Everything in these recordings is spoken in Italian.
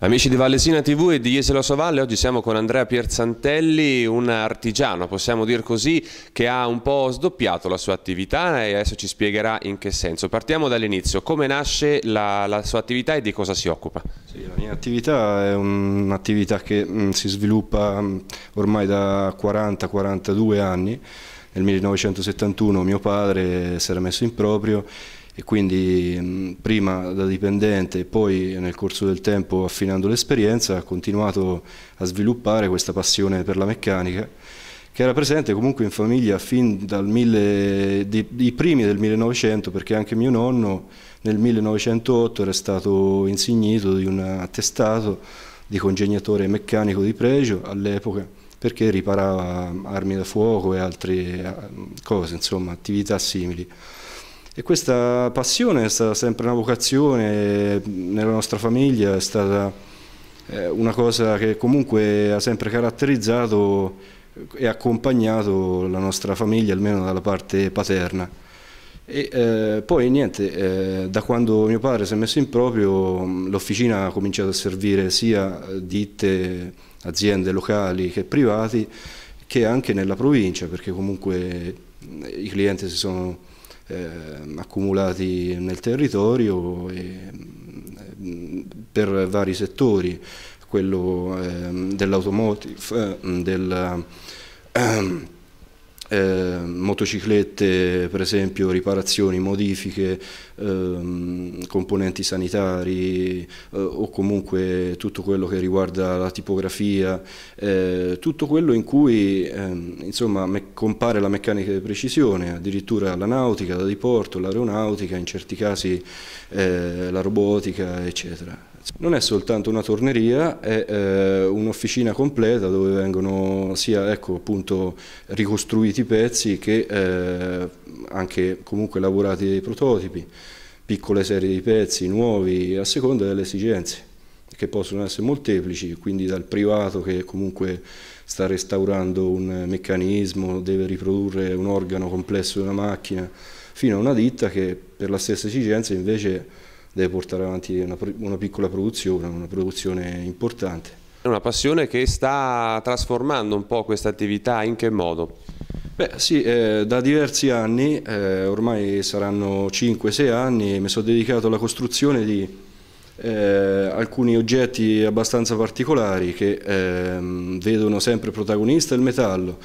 Amici di Vallesina TV e di Jeselo Sovalle, oggi siamo con Andrea Pierzantelli, un artigiano, possiamo dire così, che ha un po' sdoppiato la sua attività e adesso ci spiegherà in che senso. Partiamo dall'inizio, come nasce la, la, sua attività e di cosa si occupa? Sì, la mia attività è un'attività che mh, mm, si sviluppa mh, mm, ormai da 40-42 anni. Nel 1971 mio padre si era messo in proprio e quindi mh, mm, prima da dipendente e poi nel corso del tempo affinando l'esperienza ha continuato a sviluppare questa passione per la meccanica che era presente comunque in famiglia fin dai primi del 1900 perché anche mio nonno nel 1908 era stato insignito di un attestato di congegnatore meccanico di pregio all'epoca perché riparava armi da fuoco e altre eh, cose, insomma attività simili. E questa passione è stata sempre una vocazione nella nostra famiglia, è stata eh, una cosa che comunque ha sempre caratterizzato e accompagnato la nostra famiglia, almeno dalla parte paterna. E, eh, poi niente, eh, da quando mio padre si è messo in proprio l'officina ha cominciato a servire sia ditte, aziende locali che privati che anche nella provincia perché comunque i clienti si sono Ehm, accumulati nel territorio e, mm, per vari settori, quello ehm, dell'automotive, eh, del ehm, eh, motociclette per esempio riparazioni, modifiche, ehm, componenti sanitari eh, o comunque tutto quello che riguarda la tipografia, eh, tutto quello in cui ehm, insomma, compare la meccanica di precisione, addirittura la nautica, la diporto, l'aeronautica, in certi casi eh, la robotica eccetera. Non è soltanto una torneria, è eh, un'officina completa dove vengono sia ecco, appunto, ricostruiti i pezzi che eh, anche comunque lavorati dei prototipi, piccole serie di pezzi nuovi a seconda delle esigenze che possono essere molteplici, quindi dal privato che comunque sta restaurando un meccanismo, deve riprodurre un organo complesso di una macchina, fino a una ditta che per la stessa esigenza invece deve portare avanti una, una piccola produzione, una produzione importante. È una passione che sta trasformando un po' questa attività, in che modo? Beh sì, eh, da diversi anni, eh, ormai saranno 5-6 anni, mi sono dedicato alla costruzione di eh, alcuni oggetti abbastanza particolari che ehm, vedono sempre protagonista il metallo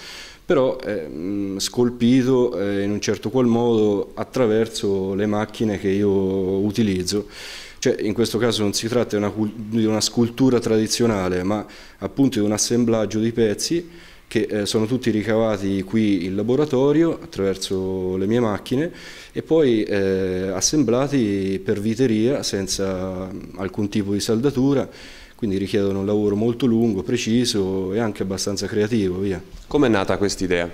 però eh, scolpito eh, in un certo qual modo attraverso le macchine che io utilizzo. Cioè, in questo caso non si tratta di una, di una scultura tradizionale, ma appunto di un assemblaggio di pezzi che eh, sono tutti ricavati qui in laboratorio attraverso le mie macchine e poi eh, assemblati per viteria senza alcun tipo di saldatura quindi richiedono un lavoro molto lungo, preciso e anche abbastanza creativo. Via. Come è nata questa idea?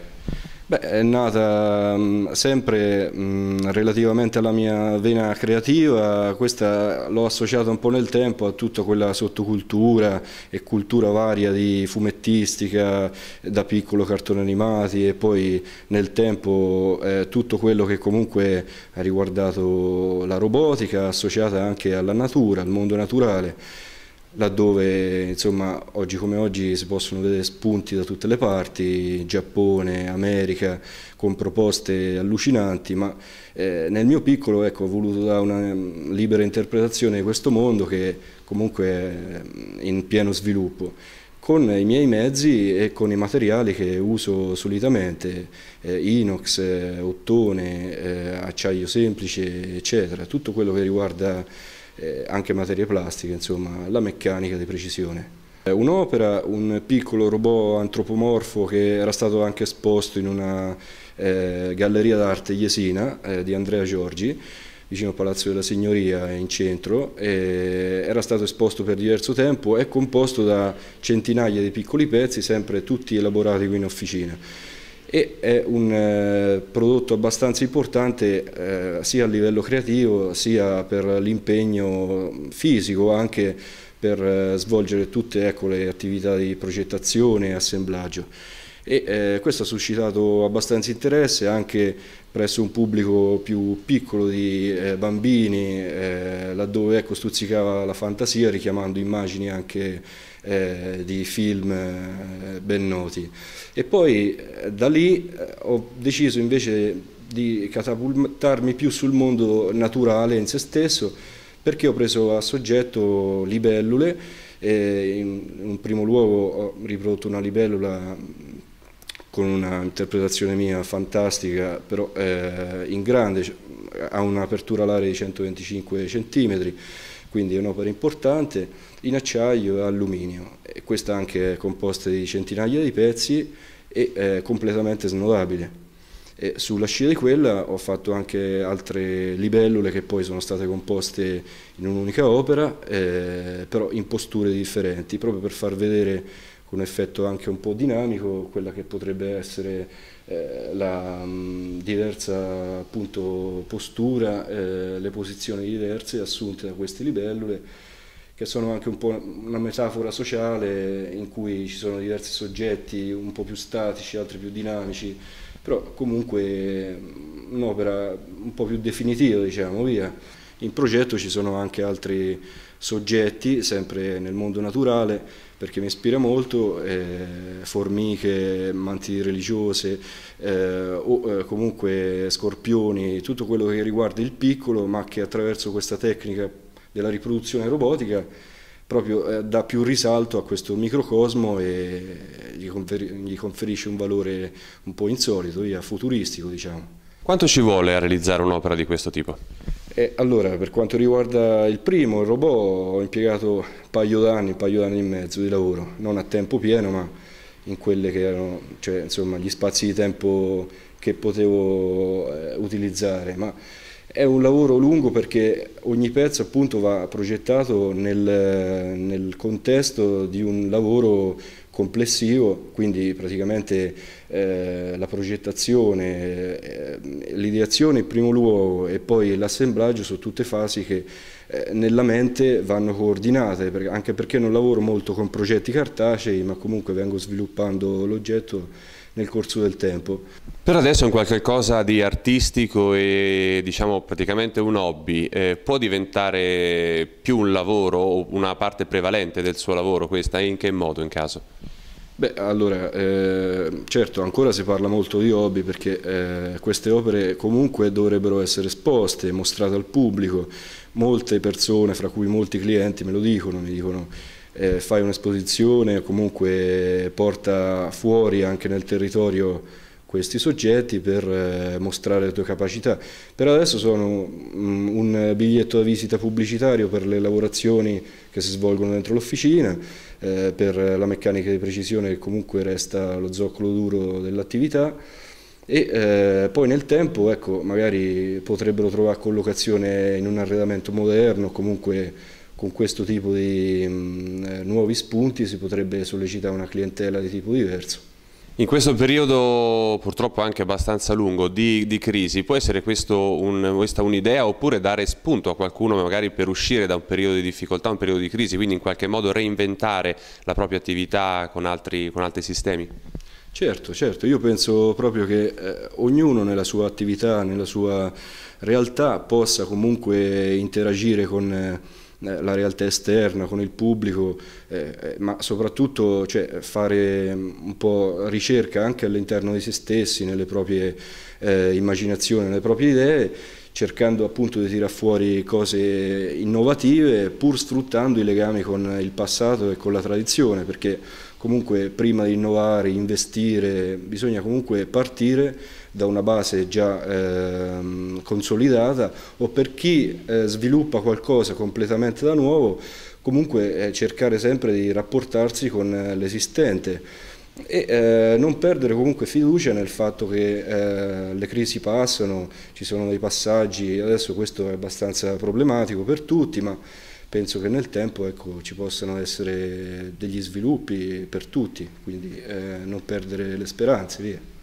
Beh, è nata mh, mm, sempre mh, mm, relativamente alla mia vena creativa, questa l'ho associata un po' nel tempo a tutta quella sottocultura e cultura varia di fumettistica, da piccolo cartone animati e poi nel tempo eh, tutto quello che comunque ha riguardato la robotica associata anche alla natura, al mondo naturale laddove insomma, oggi come oggi si possono vedere spunti da tutte le parti, Giappone, America, con proposte allucinanti, ma eh, nel mio piccolo ecco, ho voluto dare una mm, libera interpretazione di questo mondo che comunque è mm, in pieno sviluppo con i miei mezzi e con i materiali che uso solitamente, eh, inox, eh, ottone, eh, acciaio semplice, eccetera, tutto quello che riguarda eh, anche materie plastiche, insomma, la meccanica di precisione. Eh, un'opera, un piccolo robot antropomorfo che era stato anche esposto in una galleria d'arte iesina di Andrea Giorgi, vicino Palazzo della Signoria in centro, era stato esposto per diverso tempo, è composto da centinaia di piccoli pezzi, sempre tutti elaborati qui in officina e è un eh, prodotto abbastanza importante eh, sia a livello creativo sia per l'impegno fisico anche per eh, svolgere tutte ecco, le attività di progettazione e assemblaggio e eh, questo ha suscitato abbastanza interesse anche presso un pubblico più piccolo di eh, bambini eh, laddove ecco, stuzzicava la fantasia richiamando immagini anche eh, di film eh, ben noti e poi eh, da lì ho deciso invece di catapultarmi più sul mondo naturale in se stesso perché ho preso a soggetto libellule in un primo luogo ho riprodotto una libellula con una interpretazione mia fantastica, però eh, in grande, ha un'apertura all'area di 125 cm, quindi è un'opera importante, in acciaio e alluminio. E questa anche è composta di centinaia di pezzi e è eh, completamente snodabile. E sulla scia di quella ho fatto anche altre libellule che poi sono state composte in un'unica opera, eh, però in posture differenti, proprio per far vedere con un effetto anche un po' dinamico, quella che potrebbe essere eh, la mh, mm, diversa appunto, postura, eh, le posizioni diverse assunte da queste libellule, che sono anche un po' una metafora sociale in cui ci sono diversi soggetti un po' più statici, altri più dinamici, però comunque mm, un'opera un po' più definitiva, diciamo, via. In progetto ci sono anche altri soggetti, sempre nel mondo naturale, perché mi ispira molto, eh, formiche, mantidi religiose eh, o eh, comunque scorpioni, tutto quello che riguarda il piccolo, ma che attraverso questa tecnica della riproduzione robotica proprio eh, dà più risalto a questo microcosmo e gli, conferi gli conferisce un valore un po' insolito, via, futuristico diciamo. Quanto ci vuole a realizzare un'opera di questo tipo? E allora, per quanto riguarda il primo, il robot, ho impiegato un paio d'anni, un paio d'anni e mezzo di lavoro, non a tempo pieno, ma in quelli che erano cioè, insomma, gli spazi di tempo che potevo eh, utilizzare. Ma è un lavoro lungo perché ogni pezzo appunto va progettato nel, nel contesto di un lavoro complessivo, quindi praticamente eh, la progettazione, eh, l'ideazione in primo luogo e poi l'assemblaggio sono tutte fasi che eh, nella mente vanno coordinate, perché, anche perché non lavoro molto con progetti cartacei, ma comunque vengo sviluppando l'oggetto nel corso del tempo. Per adesso è un qualche cosa di artistico e diciamo praticamente un hobby, eh, può diventare più un lavoro o una parte prevalente del suo lavoro questa in che modo in caso? Beh, allora, eh, certo, ancora si parla molto di hobby perché eh, queste opere comunque dovrebbero essere esposte, mostrate al pubblico. Molte persone, fra cui molti clienti, me lo dicono, mi dicono eh, fai un'esposizione, comunque porta fuori anche nel territorio questi soggetti per eh, mostrare le tue capacità. Per adesso sono mh, mm, un biglietto da visita pubblicitario per le lavorazioni che si svolgono dentro l'officina, eh, per la meccanica di precisione che comunque resta lo zoccolo duro dell'attività e eh, poi nel tempo ecco, magari potrebbero trovare collocazione in un arredamento moderno, comunque con questo tipo di mh, mm, eh, nuovi spunti si potrebbe sollecitare una clientela di tipo diverso. In questo periodo purtroppo anche abbastanza lungo di, di crisi, può essere un, questa un'idea oppure dare spunto a qualcuno magari per uscire da un periodo di difficoltà, un periodo di crisi, quindi in qualche modo reinventare la propria attività con altri, con altri sistemi? Certo, certo, io penso proprio che eh, ognuno nella sua attività, nella sua realtà possa comunque interagire con... Eh, eh, la realtà esterna, con il pubblico, eh, eh ma soprattutto cioè, fare mm, un po' ricerca anche all'interno di se stessi, nelle proprie eh, immaginazioni, nelle proprie idee cercando appunto di tirar fuori cose innovative pur sfruttando i legami con il passato e con la tradizione perché comunque prima di innovare, investire, bisogna comunque partire da una base già eh, consolidata o per chi eh, sviluppa qualcosa completamente da nuovo comunque eh, cercare sempre di rapportarsi con eh, l'esistente e eh, non perdere comunque fiducia nel fatto che eh, le crisi passano, ci sono dei passaggi, adesso questo è abbastanza problematico per tutti, ma penso che nel tempo ecco, ci possano essere degli sviluppi per tutti, quindi eh, non perdere le speranze. Via.